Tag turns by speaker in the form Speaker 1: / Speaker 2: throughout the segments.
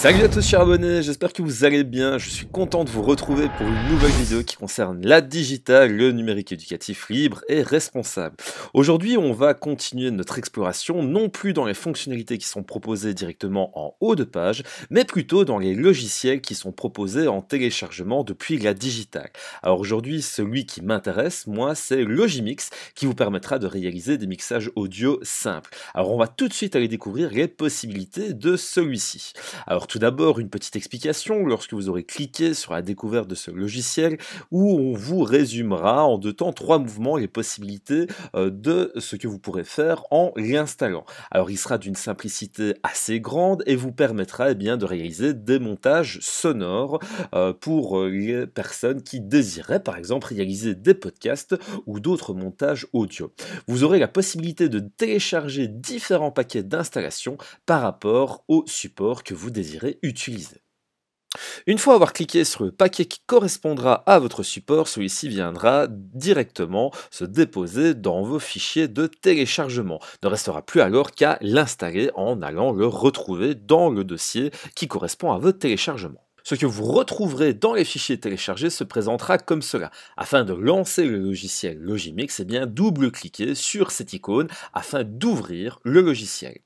Speaker 1: Salut à tous chers abonnés, j'espère que vous allez bien, je suis content de vous retrouver pour une nouvelle vidéo qui concerne la digitale, le numérique éducatif libre et responsable. Aujourd'hui on va continuer notre exploration non plus dans les fonctionnalités qui sont proposées directement en haut de page, mais plutôt dans les logiciels qui sont proposés en téléchargement depuis la digitale. Alors aujourd'hui celui qui m'intéresse, moi, c'est Logimix qui vous permettra de réaliser des mixages audio simples. Alors on va tout de suite aller découvrir les possibilités de celui-ci. Alors tout d'abord, une petite explication lorsque vous aurez cliqué sur la découverte de ce logiciel où on vous résumera en deux temps, trois mouvements, les possibilités euh, de ce que vous pourrez faire en l'installant. Alors il sera d'une simplicité assez grande et vous permettra eh bien, de réaliser des montages sonores euh, pour euh, les personnes qui désiraient par exemple réaliser des podcasts ou d'autres montages audio. Vous aurez la possibilité de télécharger différents paquets d'installation par rapport au support que vous désirez utilisé. Une fois avoir cliqué sur le paquet qui correspondra à votre support, celui-ci viendra directement se déposer dans vos fichiers de téléchargement. Ne restera plus alors qu'à l'installer en allant le retrouver dans le dossier qui correspond à votre téléchargement. Ce que vous retrouverez dans les fichiers téléchargés se présentera comme cela. Afin de lancer le logiciel Logimix, eh bien double-cliquez sur cette icône afin d'ouvrir le logiciel.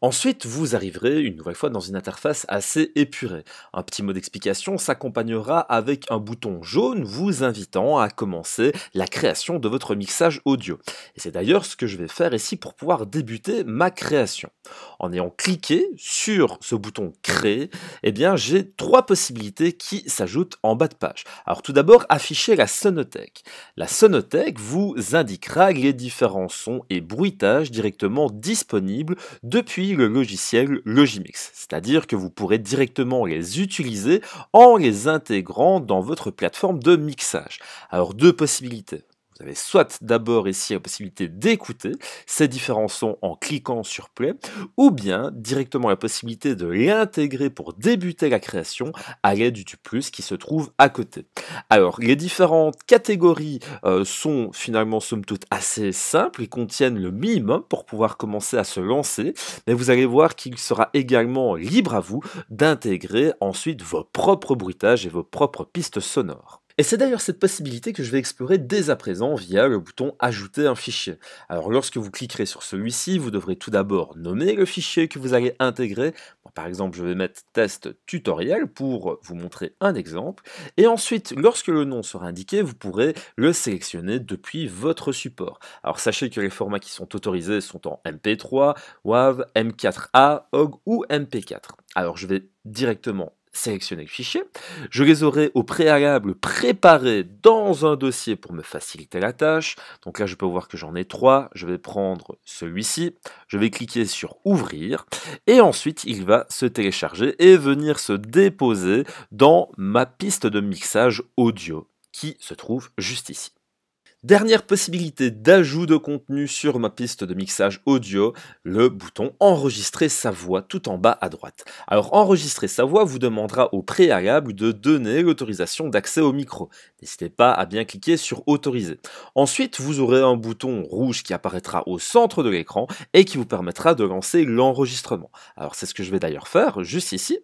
Speaker 1: Ensuite, vous arriverez une nouvelle fois dans une interface assez épurée. Un petit mot d'explication s'accompagnera avec un bouton jaune vous invitant à commencer la création de votre mixage audio. Et c'est d'ailleurs ce que je vais faire ici pour pouvoir débuter ma création. En ayant cliqué sur ce bouton créer, eh bien j'ai trois possibilités qui s'ajoutent en bas de page. Alors tout d'abord, afficher la sonothèque. La sonothèque vous indiquera les différents sons et bruitages directement disponibles depuis le logiciel Logimix, c'est-à-dire que vous pourrez directement les utiliser en les intégrant dans votre plateforme de mixage. Alors deux possibilités. Vous avez soit d'abord ici la possibilité d'écouter ces différents sons en cliquant sur Play, ou bien directement la possibilité de l'intégrer pour débuter la création à l'aide du plus qui se trouve à côté. Alors, les différentes catégories euh, sont finalement somme toute assez simples, ils contiennent le minimum pour pouvoir commencer à se lancer, mais vous allez voir qu'il sera également libre à vous d'intégrer ensuite vos propres bruitages et vos propres pistes sonores. Et c'est d'ailleurs cette possibilité que je vais explorer dès à présent via le bouton Ajouter un fichier. Alors lorsque vous cliquerez sur celui-ci, vous devrez tout d'abord nommer le fichier que vous allez intégrer. par exemple, je vais mettre test tutoriel pour vous montrer un exemple. Et ensuite, lorsque le nom sera indiqué, vous pourrez le sélectionner depuis votre support. Alors sachez que les formats qui sont autorisés sont en MP3, WAV, M4A, OG ou MP4. Alors je vais directement sélectionner le fichier. Je les aurai au préalable préparés dans un dossier pour me faciliter la tâche. Donc là, je peux voir que j'en ai trois. Je vais prendre celui-ci. Je vais cliquer sur Ouvrir. Et ensuite, il va se télécharger et venir se déposer dans ma piste de mixage audio qui se trouve juste ici. Dernière possibilité d'ajout de contenu sur ma piste de mixage audio, le bouton enregistrer sa voix tout en bas à droite. Alors enregistrer sa voix vous demandera au préalable de donner l'autorisation d'accès au micro. N'hésitez pas à bien cliquer sur autoriser. Ensuite, vous aurez un bouton rouge qui apparaîtra au centre de l'écran et qui vous permettra de lancer l'enregistrement. Alors c'est ce que je vais d'ailleurs faire juste ici.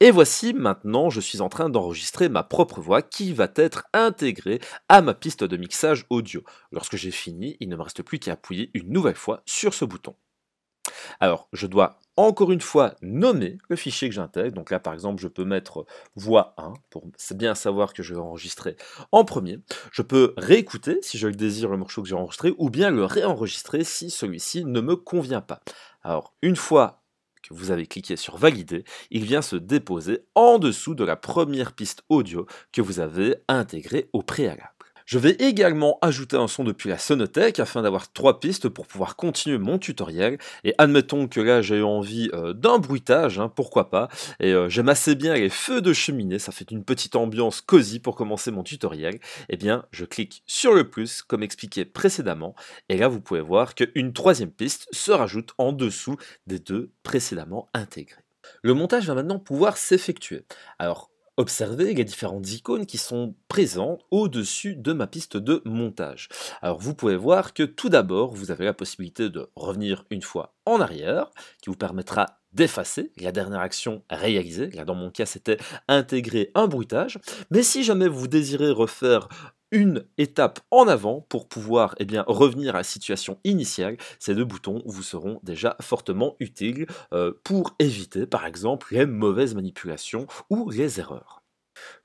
Speaker 1: Et voici maintenant, je suis en train d'enregistrer ma propre voix qui va être intégrée à ma piste de mixage audio. Lorsque j'ai fini, il ne me reste plus qu'à appuyer une nouvelle fois sur ce bouton. Alors, je dois encore une fois nommer le fichier que j'intègre. Donc là, par exemple, je peux mettre voix 1 pour bien savoir que je vais enregistrer en premier. Je peux réécouter si je le désire le morceau que j'ai enregistré ou bien le réenregistrer si celui-ci ne me convient pas. Alors, une fois vous avez cliqué sur valider, il vient se déposer en dessous de la première piste audio que vous avez intégrée au préalable. Je vais également ajouter un son depuis la sonothèque afin d'avoir trois pistes pour pouvoir continuer mon tutoriel. Et admettons que là j'ai eu envie euh, d'un bruitage, hein, pourquoi pas. Et euh, j'aime assez bien les feux de cheminée, ça fait une petite ambiance cosy pour commencer mon tutoriel. Et eh bien je clique sur le plus comme expliqué précédemment. Et là vous pouvez voir qu'une troisième piste se rajoute en dessous des deux précédemment intégrées. Le montage va maintenant pouvoir s'effectuer. Alors observer les différentes icônes qui sont présentes au-dessus de ma piste de montage. Alors vous pouvez voir que tout d'abord, vous avez la possibilité de revenir une fois en arrière, qui vous permettra d'effacer la dernière action réalisée. Là, dans mon cas, c'était intégrer un bruitage. Mais si jamais vous désirez refaire une étape en avant pour pouvoir eh bien, revenir à la situation initiale, ces deux boutons vous seront déjà fortement utiles euh, pour éviter par exemple les mauvaises manipulations ou les erreurs.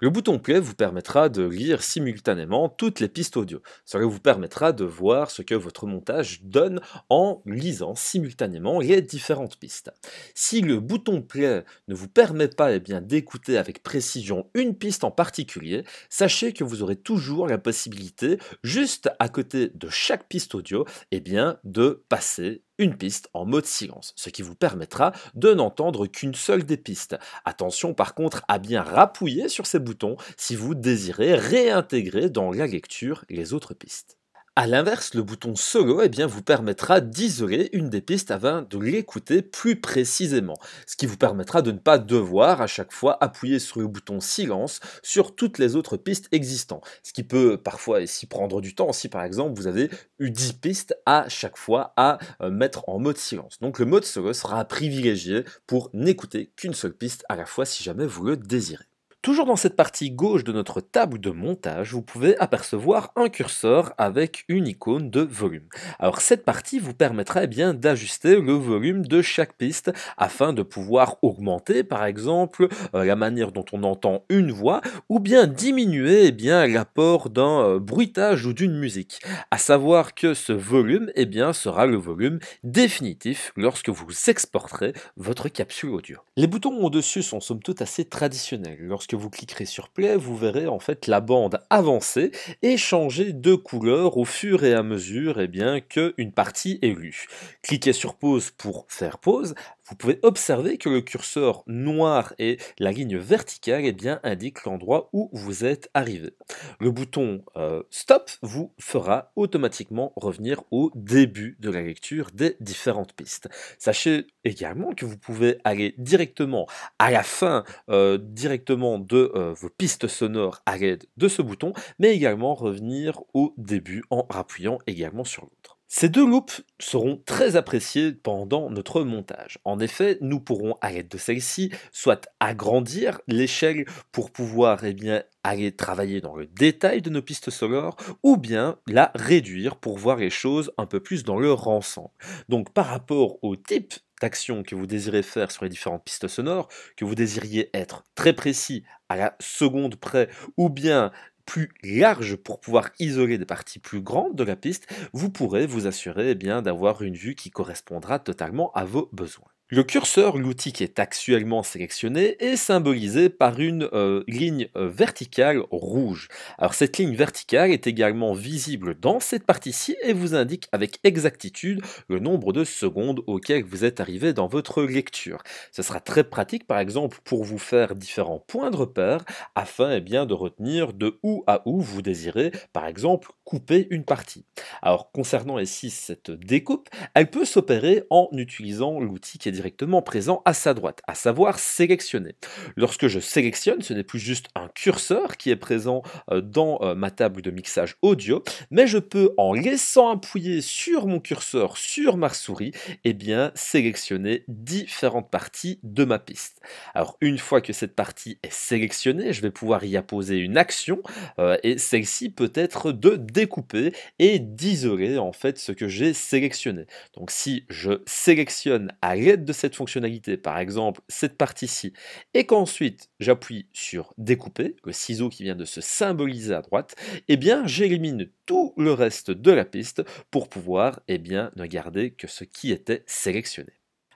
Speaker 1: Le bouton Play vous permettra de lire simultanément toutes les pistes audio. Cela vous permettra de voir ce que votre montage donne en lisant simultanément les différentes pistes. Si le bouton Play ne vous permet pas eh d'écouter avec précision une piste en particulier, sachez que vous aurez toujours la possibilité, juste à côté de chaque piste audio, eh bien, de passer une piste en mode silence, ce qui vous permettra de n'entendre qu'une seule des pistes. Attention par contre à bien rapouiller sur ces boutons si vous désirez réintégrer dans la lecture les autres pistes. A l'inverse, le bouton solo eh bien, vous permettra d'isoler une des pistes afin de l'écouter plus précisément, ce qui vous permettra de ne pas devoir à chaque fois appuyer sur le bouton silence sur toutes les autres pistes existantes, ce qui peut parfois ici prendre du temps si par exemple vous avez eu 10 pistes à chaque fois à euh, mettre en mode silence. Donc le mode solo sera privilégié pour n'écouter qu'une seule piste à la fois si jamais vous le désirez. Toujours dans cette partie gauche de notre table de montage, vous pouvez apercevoir un curseur avec une icône de volume. Alors cette partie vous permettra eh bien d'ajuster le volume de chaque piste afin de pouvoir augmenter par exemple euh, la manière dont on entend une voix ou bien diminuer eh bien l'apport d'un euh, bruitage ou d'une musique. À savoir que ce volume eh bien sera le volume définitif lorsque vous exporterez votre capsule audio. Les boutons au-dessus sont somme toute assez traditionnels. Lorsque vous cliquerez sur play, vous verrez en fait la bande avancer et changer de couleur au fur et à mesure et eh bien, qu'une partie est lue. Cliquez sur pause pour faire pause, vous pouvez observer que le curseur noir et la ligne verticale eh bien, indiquent l'endroit où vous êtes arrivé. Le bouton euh, Stop vous fera automatiquement revenir au début de la lecture des différentes pistes. Sachez également que vous pouvez aller directement à la fin euh, directement de euh, vos pistes sonores à l'aide de ce bouton, mais également revenir au début en appuyant également sur l'autre. Ces deux loupes seront très appréciées pendant notre montage. En effet, nous pourrons, à l'aide de celle-ci, soit agrandir l'échelle pour pouvoir eh bien, aller travailler dans le détail de nos pistes sonores, ou bien la réduire pour voir les choses un peu plus dans leur ensemble. Donc par rapport au type d'action que vous désirez faire sur les différentes pistes sonores, que vous désiriez être très précis à la seconde près, ou bien plus large pour pouvoir isoler des parties plus grandes de la piste, vous pourrez vous assurer eh bien d'avoir une vue qui correspondra totalement à vos besoins. Le curseur, l'outil qui est actuellement sélectionné, est symbolisé par une euh, ligne euh, verticale rouge. Alors cette ligne verticale est également visible dans cette partie-ci et vous indique avec exactitude le nombre de secondes auxquelles vous êtes arrivé dans votre lecture. Ce sera très pratique par exemple pour vous faire différents points de repère afin eh bien, de retenir de où à où vous désirez par exemple couper une partie. Alors concernant ici cette découpe, elle peut s'opérer en utilisant l'outil qui est présent à sa droite, à savoir sélectionner. Lorsque je sélectionne, ce n'est plus juste un curseur qui est présent euh, dans euh, ma table de mixage audio, mais je peux, en laissant appuyer sur mon curseur, sur ma souris, et eh bien, sélectionner différentes parties de ma piste. Alors, une fois que cette partie est sélectionnée, je vais pouvoir y apposer une action, euh, et celle-ci peut être de découper et d'isoler en fait ce que j'ai sélectionné. Donc, si je sélectionne à l'aide de cette fonctionnalité, par exemple cette partie-ci, et qu'ensuite j'appuie sur découper, le ciseau qui vient de se symboliser à droite, et eh bien j'élimine tout le reste de la piste pour pouvoir et eh bien, ne garder que ce qui était sélectionné.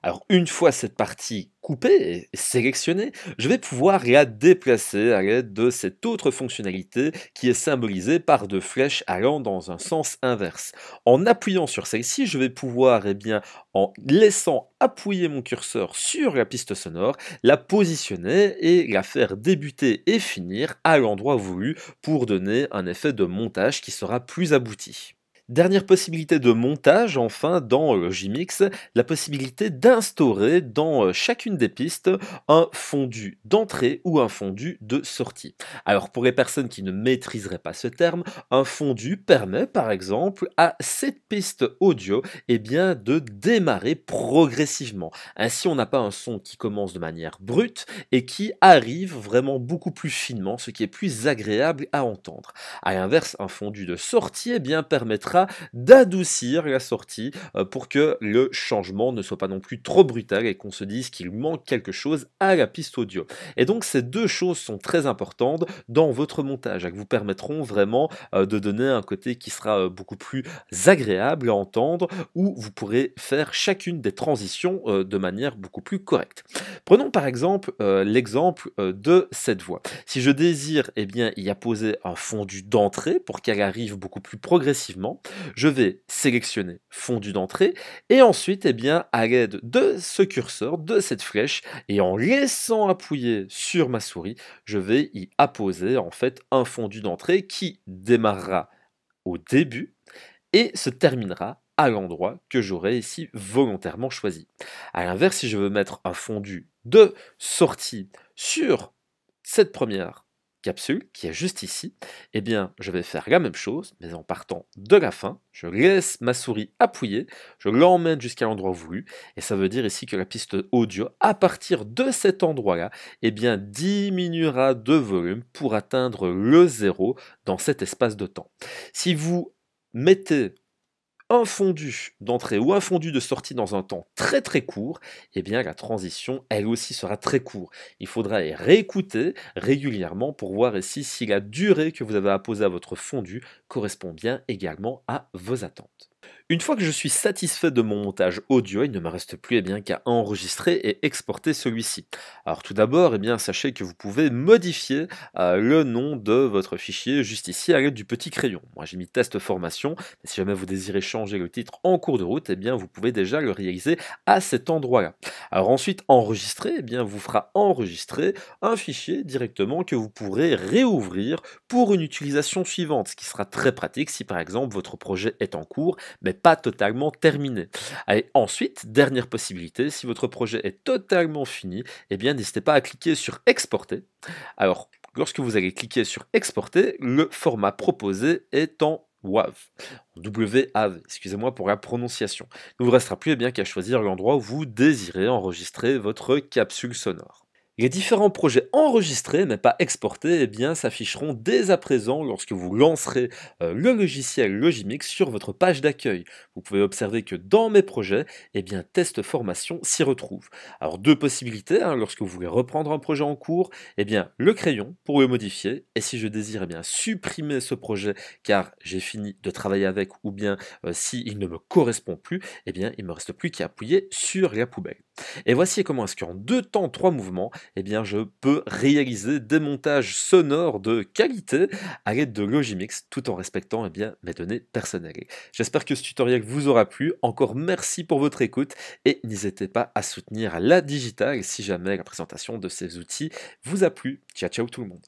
Speaker 1: Alors une fois cette partie coupée et sélectionnée, je vais pouvoir la déplacer à l'aide de cette autre fonctionnalité qui est symbolisée par deux flèches allant dans un sens inverse. En appuyant sur celle-ci, je vais pouvoir, eh bien, en laissant appuyer mon curseur sur la piste sonore, la positionner et la faire débuter et finir à l'endroit voulu pour donner un effet de montage qui sera plus abouti. Dernière possibilité de montage, enfin, dans Logimix, euh, la possibilité d'instaurer dans euh, chacune des pistes un fondu d'entrée ou un fondu de sortie. Alors, pour les personnes qui ne maîtriseraient pas ce terme, un fondu permet, par exemple, à cette piste audio eh bien, de démarrer progressivement. Ainsi, on n'a pas un son qui commence de manière brute et qui arrive vraiment beaucoup plus finement, ce qui est plus agréable à entendre. à l'inverse, un fondu de sortie eh bien, permettra d'adoucir la sortie euh, pour que le changement ne soit pas non plus trop brutal et qu'on se dise qu'il manque quelque chose à la piste audio. Et donc ces deux choses sont très importantes dans votre montage, elles vous permettront vraiment euh, de donner un côté qui sera euh, beaucoup plus agréable à entendre, où vous pourrez faire chacune des transitions de manière beaucoup plus correcte. Prenons par exemple l'exemple de cette voix. Si je désire eh bien, y apposer un fondu d'entrée pour qu'elle arrive beaucoup plus progressivement, je vais sélectionner fondu d'entrée et ensuite, eh bien, à l'aide de ce curseur, de cette flèche, et en laissant appuyer sur ma souris, je vais y apposer en fait un fondu d'entrée qui démarrera au début et se terminera à l'endroit que j'aurai ici volontairement choisi. A l'inverse, si je veux mettre un fondu de sortie sur cette première capsule qui est juste ici, eh bien, je vais faire la même chose, mais en partant de la fin, je laisse ma souris appuyer, je l'emmène jusqu'à l'endroit voulu, et ça veut dire ici que la piste audio, à partir de cet endroit-là, eh bien, diminuera de volume pour atteindre le zéro dans cet espace de temps. Si vous mettez un fondu d'entrée ou un fondu de sortie dans un temps très très court, eh bien la transition elle aussi sera très courte. Il faudra les réécouter régulièrement pour voir ici si la durée que vous avez apposée à votre fondu correspond bien également à vos attentes. Une fois que je suis satisfait de mon montage audio, il ne me reste plus eh bien, qu'à enregistrer et exporter celui-ci. Alors tout d'abord, eh bien, sachez que vous pouvez modifier euh, le nom de votre fichier juste ici à l'aide du petit crayon. Moi j'ai mis test formation, mais si jamais vous désirez changer le titre en cours de route, eh bien, vous pouvez déjà le réaliser à cet endroit-là. Alors ensuite, enregistrer, eh bien, vous fera enregistrer un fichier directement que vous pourrez réouvrir pour une utilisation suivante, ce qui sera très pratique si par exemple votre projet est en cours, mais pas totalement terminé. Et ensuite, dernière possibilité, si votre projet est totalement fini, eh bien n'hésitez pas à cliquer sur exporter. Alors, lorsque vous allez cliquer sur exporter, le format proposé est en WAV, WAV, excusez-moi pour la prononciation. Il ne vous restera plus eh bien qu'à choisir l'endroit où vous désirez enregistrer votre capsule sonore. Les différents projets enregistrés mais pas exportés eh bien, s'afficheront dès à présent lorsque vous lancerez euh, le logiciel Logimix sur votre page d'accueil. Vous pouvez observer que dans mes projets, eh bien, test formation s'y retrouve. Alors deux possibilités, hein, lorsque vous voulez reprendre un projet en cours, eh bien, le crayon pour le modifier et si je désire eh bien, supprimer ce projet car j'ai fini de travailler avec ou bien si euh, s'il ne me correspond plus, eh bien, il ne me reste plus qu'à appuyer sur la poubelle. Et voici comment est-ce qu'en deux temps, trois mouvements, eh bien, je peux réaliser des montages sonores de qualité à l'aide de Logimix, tout en respectant et eh bien, mes données personnelles. J'espère que ce tutoriel vous aura plu. Encore merci pour votre écoute et n'hésitez pas à soutenir la digital si jamais la présentation de ces outils vous a plu. Ciao, ciao tout le monde.